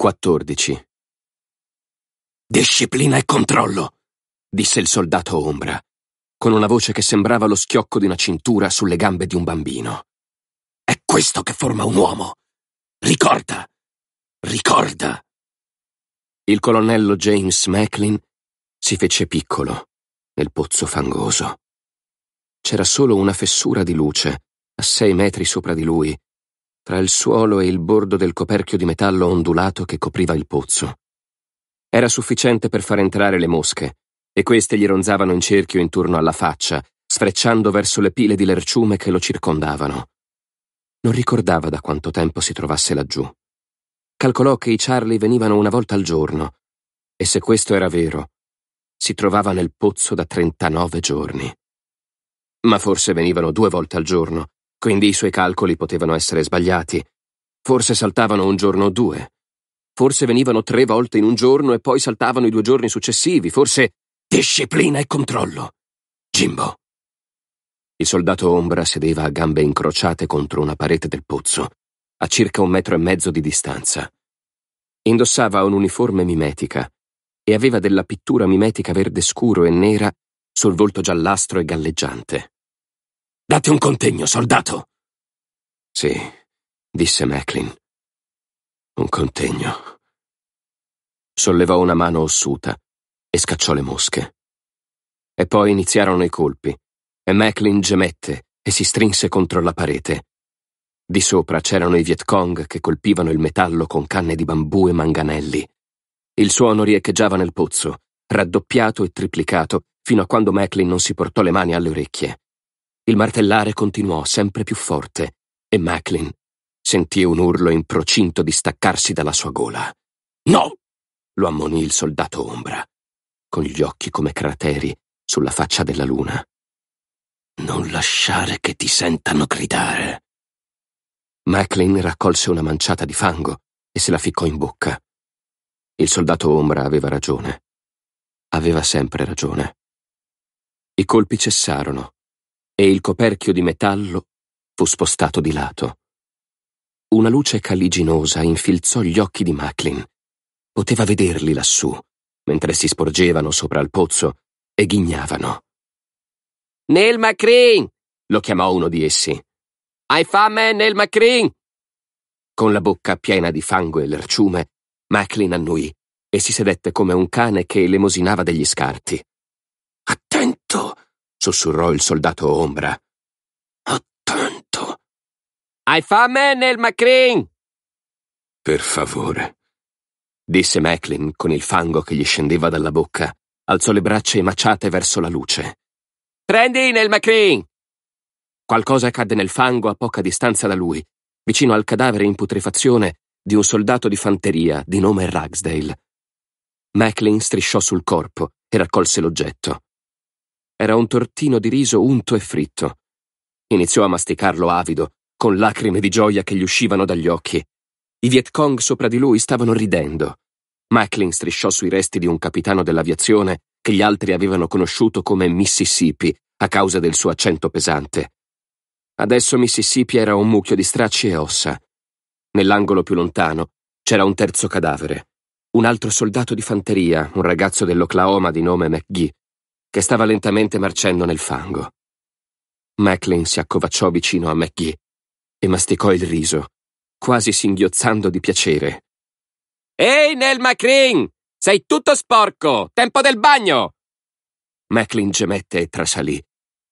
14. Disciplina e controllo, disse il soldato ombra, con una voce che sembrava lo schiocco di una cintura sulle gambe di un bambino. È questo che forma un uomo. Ricorda! Ricorda! Il colonnello James Macklin si fece piccolo nel pozzo fangoso. C'era solo una fessura di luce a sei metri sopra di lui tra il suolo e il bordo del coperchio di metallo ondulato che copriva il pozzo. Era sufficiente per far entrare le mosche, e queste gli ronzavano in cerchio intorno alla faccia, sfrecciando verso le pile di lerciume che lo circondavano. Non ricordava da quanto tempo si trovasse laggiù. Calcolò che i Charlie venivano una volta al giorno, e se questo era vero, si trovava nel pozzo da 39 giorni. Ma forse venivano due volte al giorno, quindi i suoi calcoli potevano essere sbagliati. Forse saltavano un giorno o due. Forse venivano tre volte in un giorno e poi saltavano i due giorni successivi. Forse disciplina e controllo. Jimbo. Il soldato ombra sedeva a gambe incrociate contro una parete del pozzo, a circa un metro e mezzo di distanza. Indossava un'uniforme mimetica e aveva della pittura mimetica verde scuro e nera sul volto giallastro e galleggiante. Date un contegno, soldato. Sì, disse Macklin. Un contegno. Sollevò una mano ossuta e scacciò le mosche. E poi iniziarono i colpi, e Macklin gemette e si strinse contro la parete. Di sopra c'erano i Vietcong che colpivano il metallo con canne di bambù e manganelli. Il suono riecheggiava nel pozzo, raddoppiato e triplicato, fino a quando Macklin non si portò le mani alle orecchie. Il martellare continuò sempre più forte e Macklin sentì un urlo in procinto di staccarsi dalla sua gola. No! lo ammonì il soldato ombra, con gli occhi come crateri sulla faccia della luna. Non lasciare che ti sentano gridare. Macklin raccolse una manciata di fango e se la ficcò in bocca. Il soldato ombra aveva ragione. Aveva sempre ragione. I colpi cessarono e il coperchio di metallo fu spostato di lato. Una luce caliginosa infilzò gli occhi di Macklin. Poteva vederli lassù, mentre si sporgevano sopra il pozzo e ghignavano. Nel Macrin! lo chiamò uno di essi. Hai fame, Nel Macrin? Con la bocca piena di fango e lerciume, Macklin annui e si sedette come un cane che elemosinava degli scarti. Attento! sussurrò il soldato ombra. Oh, Attento! Hai fame nel Macrin? Per favore, disse Macklin con il fango che gli scendeva dalla bocca, alzò le braccia emaciate verso la luce. Prendi nel Macrin! Qualcosa cadde nel fango a poca distanza da lui, vicino al cadavere in putrefazione di un soldato di fanteria di nome Ragsdale. Macklin strisciò sul corpo e raccolse l'oggetto. Era un tortino di riso unto e fritto. Iniziò a masticarlo avido, con lacrime di gioia che gli uscivano dagli occhi. I Viet Cong sopra di lui stavano ridendo. Macklin strisciò sui resti di un capitano dell'aviazione che gli altri avevano conosciuto come Mississippi a causa del suo accento pesante. Adesso Mississippi era un mucchio di stracci e ossa. Nell'angolo più lontano c'era un terzo cadavere. Un altro soldato di fanteria, un ragazzo dell'Oklahoma di nome McGee, che stava lentamente marcendo nel fango. Macklin si accovacciò vicino a McGee e masticò il riso, quasi singhiozzando di piacere. Ehi, Nel Macrin! Sei tutto sporco! Tempo del bagno! Macklin gemette e trasalì,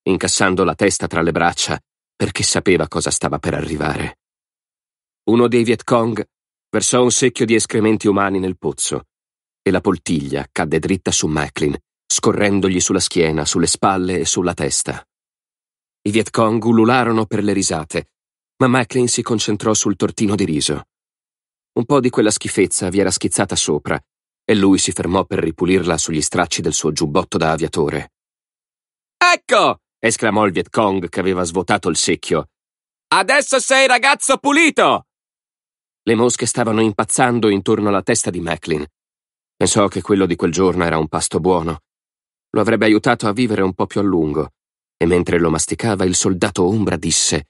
incassando la testa tra le braccia, perché sapeva cosa stava per arrivare. Uno dei Viet Cong versò un secchio di escrementi umani nel pozzo e la poltiglia cadde dritta su Macklin, scorrendogli sulla schiena, sulle spalle e sulla testa. I Viet Cong ulularono per le risate, ma Macklin si concentrò sul tortino di riso. Un po' di quella schifezza vi era schizzata sopra e lui si fermò per ripulirla sugli stracci del suo giubbotto da aviatore. Ecco! esclamò il Viet Cong che aveva svuotato il secchio. Adesso sei ragazzo pulito! Le mosche stavano impazzando intorno alla testa di Macklin. Pensò che quello di quel giorno era un pasto buono, lo avrebbe aiutato a vivere un po' più a lungo. E mentre lo masticava, il soldato ombra disse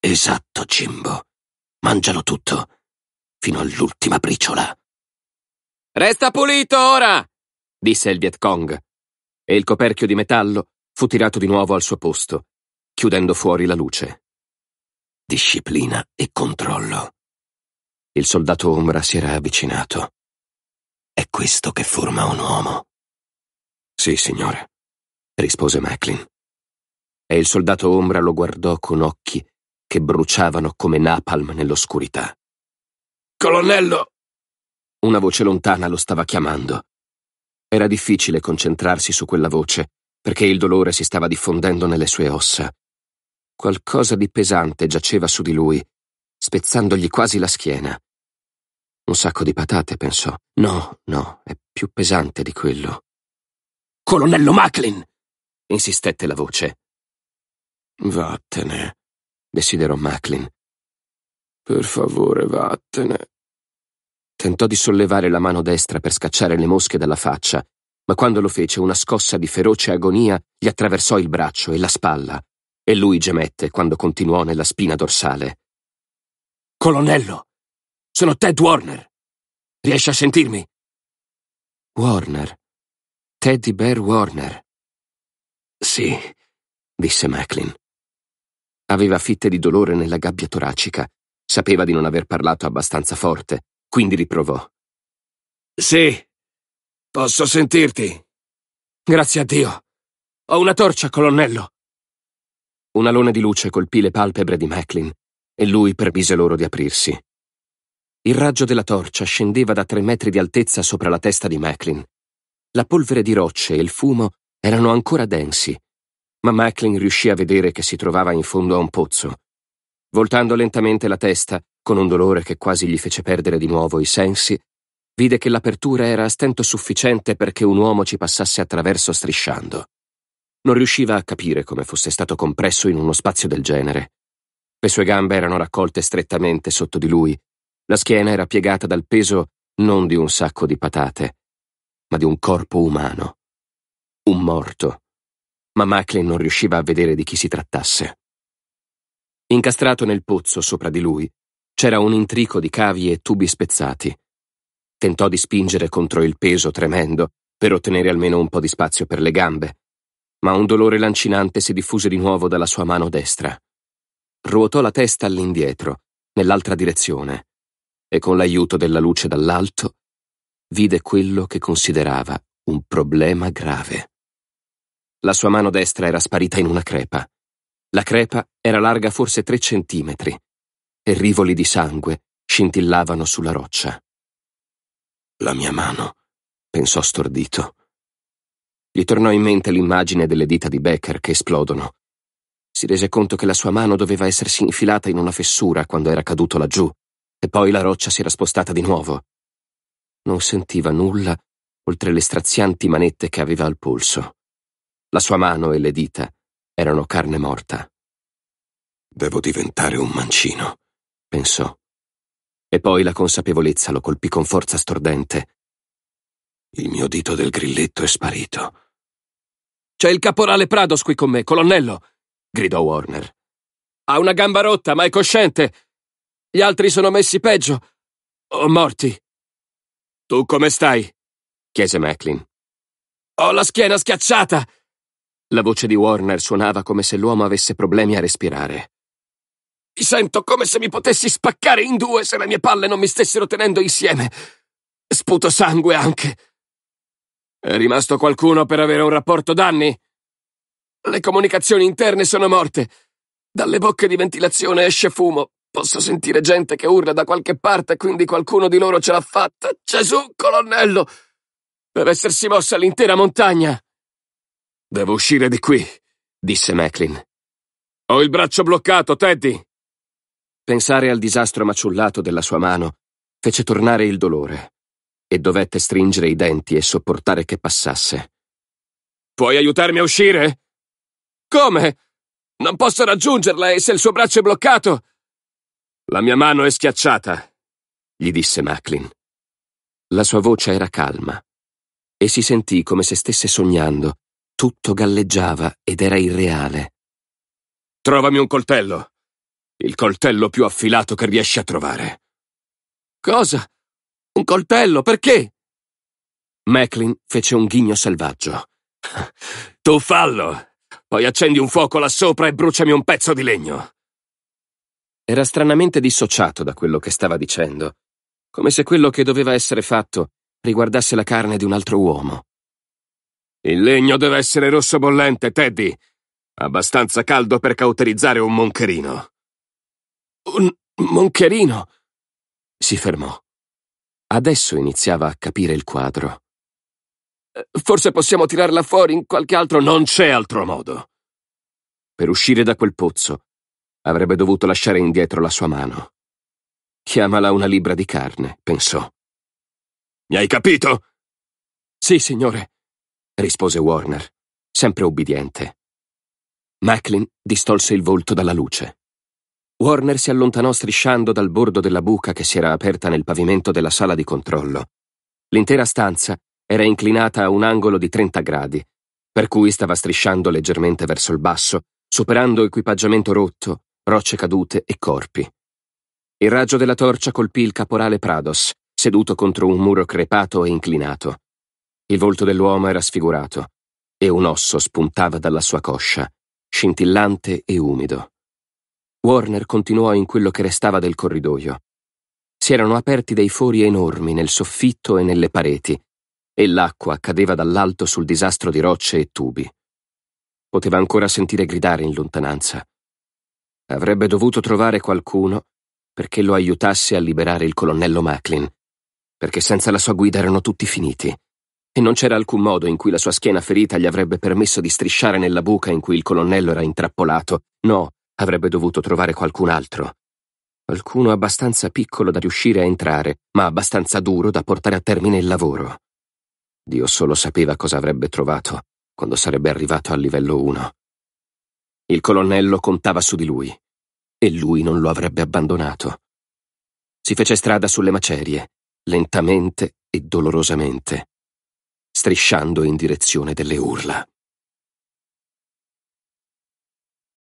Esatto, Cimbo. Mangialo tutto, fino all'ultima briciola. Resta pulito ora! disse il Vietcong. E il coperchio di metallo fu tirato di nuovo al suo posto, chiudendo fuori la luce. Disciplina e controllo. Il soldato ombra si era avvicinato. È questo che forma un uomo. Sì, signore, rispose Macklin. E il soldato ombra lo guardò con occhi che bruciavano come napalm nell'oscurità. Colonnello! Una voce lontana lo stava chiamando. Era difficile concentrarsi su quella voce, perché il dolore si stava diffondendo nelle sue ossa. Qualcosa di pesante giaceva su di lui, spezzandogli quasi la schiena. Un sacco di patate, pensò. No, no, è più pesante di quello. Colonnello Macklin! insistette la voce. Vattene, desiderò Macklin. Per favore, vattene. Tentò di sollevare la mano destra per scacciare le mosche dalla faccia, ma quando lo fece una scossa di feroce agonia gli attraversò il braccio e la spalla, e lui gemette quando continuò nella spina dorsale. Colonnello, sono Ted Warner. Riesci a sentirmi? Warner, Teddy Bear Warner. Sì, disse Macklin. Aveva fitte di dolore nella gabbia toracica. Sapeva di non aver parlato abbastanza forte, quindi riprovò. Sì, posso sentirti. Grazie a Dio. Ho una torcia, colonnello. Un alone di luce colpì le palpebre di Macklin e lui permise loro di aprirsi. Il raggio della torcia scendeva da tre metri di altezza sopra la testa di Macklin la polvere di rocce e il fumo erano ancora densi, ma Macklin riuscì a vedere che si trovava in fondo a un pozzo. Voltando lentamente la testa, con un dolore che quasi gli fece perdere di nuovo i sensi, vide che l'apertura era a stento sufficiente perché un uomo ci passasse attraverso strisciando. Non riusciva a capire come fosse stato compresso in uno spazio del genere. Le sue gambe erano raccolte strettamente sotto di lui, la schiena era piegata dal peso non di un sacco di patate, ma di un corpo umano. Un morto. Ma Macklin non riusciva a vedere di chi si trattasse. Incastrato nel pozzo sopra di lui c'era un intrico di cavi e tubi spezzati. Tentò di spingere contro il peso tremendo per ottenere almeno un po' di spazio per le gambe, ma un dolore lancinante si diffuse di nuovo dalla sua mano destra. Ruotò la testa all'indietro, nell'altra direzione, e con l'aiuto della luce dall'alto vide quello che considerava un problema grave. La sua mano destra era sparita in una crepa. La crepa era larga forse tre centimetri e rivoli di sangue scintillavano sulla roccia. La mia mano, pensò stordito. Gli tornò in mente l'immagine delle dita di Becker che esplodono. Si rese conto che la sua mano doveva essersi infilata in una fessura quando era caduto laggiù, e poi la roccia si era spostata di nuovo, non sentiva nulla oltre le strazianti manette che aveva al polso. La sua mano e le dita erano carne morta. Devo diventare un mancino, pensò. E poi la consapevolezza lo colpì con forza stordente. Il mio dito del grilletto è sparito. C'è il caporale Prados qui con me, colonnello! gridò Warner. Ha una gamba rotta, ma è cosciente. Gli altri sono messi peggio. O morti. Tu come stai? chiese Macklin. Ho la schiena schiacciata! La voce di Warner suonava come se l'uomo avesse problemi a respirare. Mi sento come se mi potessi spaccare in due se le mie palle non mi stessero tenendo insieme. Sputo sangue anche. È rimasto qualcuno per avere un rapporto danni? Le comunicazioni interne sono morte. Dalle bocche di ventilazione esce fumo. Posso sentire gente che urla da qualche parte, quindi qualcuno di loro ce l'ha fatta. Gesù, colonnello! Deve essersi mossa l'intera montagna! Devo uscire di qui, disse Macklin. Ho il braccio bloccato, Teddy! Pensare al disastro maciullato della sua mano fece tornare il dolore e dovette stringere i denti e sopportare che passasse. Puoi aiutarmi a uscire? Come? Non posso raggiungerla e se il suo braccio è bloccato? La mia mano è schiacciata, gli disse Macklin. La sua voce era calma e si sentì come se stesse sognando. Tutto galleggiava ed era irreale. Trovami un coltello. Il coltello più affilato che riesci a trovare. Cosa? Un coltello? Perché? Macklin fece un ghigno selvaggio. Tu fallo! Poi accendi un fuoco là sopra e bruciami un pezzo di legno. Era stranamente dissociato da quello che stava dicendo, come se quello che doveva essere fatto riguardasse la carne di un altro uomo. Il legno deve essere rosso bollente, Teddy. Abbastanza caldo per cauterizzare un moncherino. Un moncherino? Si fermò. Adesso iniziava a capire il quadro. Eh, forse possiamo tirarla fuori in qualche altro... Non c'è altro modo. Per uscire da quel pozzo Avrebbe dovuto lasciare indietro la sua mano. Chiamala una libra di carne, pensò. Mi hai capito? Sì, signore, rispose Warner, sempre ubbidiente. Macklin distolse il volto dalla luce. Warner si allontanò strisciando dal bordo della buca che si era aperta nel pavimento della sala di controllo. L'intera stanza era inclinata a un angolo di 30 gradi, per cui stava strisciando leggermente verso il basso, superando equipaggiamento rotto, rocce cadute e corpi. Il raggio della torcia colpì il caporale Prados, seduto contro un muro crepato e inclinato. Il volto dell'uomo era sfigurato e un osso spuntava dalla sua coscia, scintillante e umido. Warner continuò in quello che restava del corridoio. Si erano aperti dei fori enormi nel soffitto e nelle pareti, e l'acqua cadeva dall'alto sul disastro di rocce e tubi. Poteva ancora sentire gridare in lontananza. Avrebbe dovuto trovare qualcuno perché lo aiutasse a liberare il colonnello Macklin, perché senza la sua guida erano tutti finiti, e non c'era alcun modo in cui la sua schiena ferita gli avrebbe permesso di strisciare nella buca in cui il colonnello era intrappolato. No, avrebbe dovuto trovare qualcun altro. Qualcuno abbastanza piccolo da riuscire a entrare, ma abbastanza duro da portare a termine il lavoro. Dio solo sapeva cosa avrebbe trovato quando sarebbe arrivato al livello 1. Il colonnello contava su di lui e lui non lo avrebbe abbandonato. Si fece strada sulle macerie, lentamente e dolorosamente, strisciando in direzione delle urla.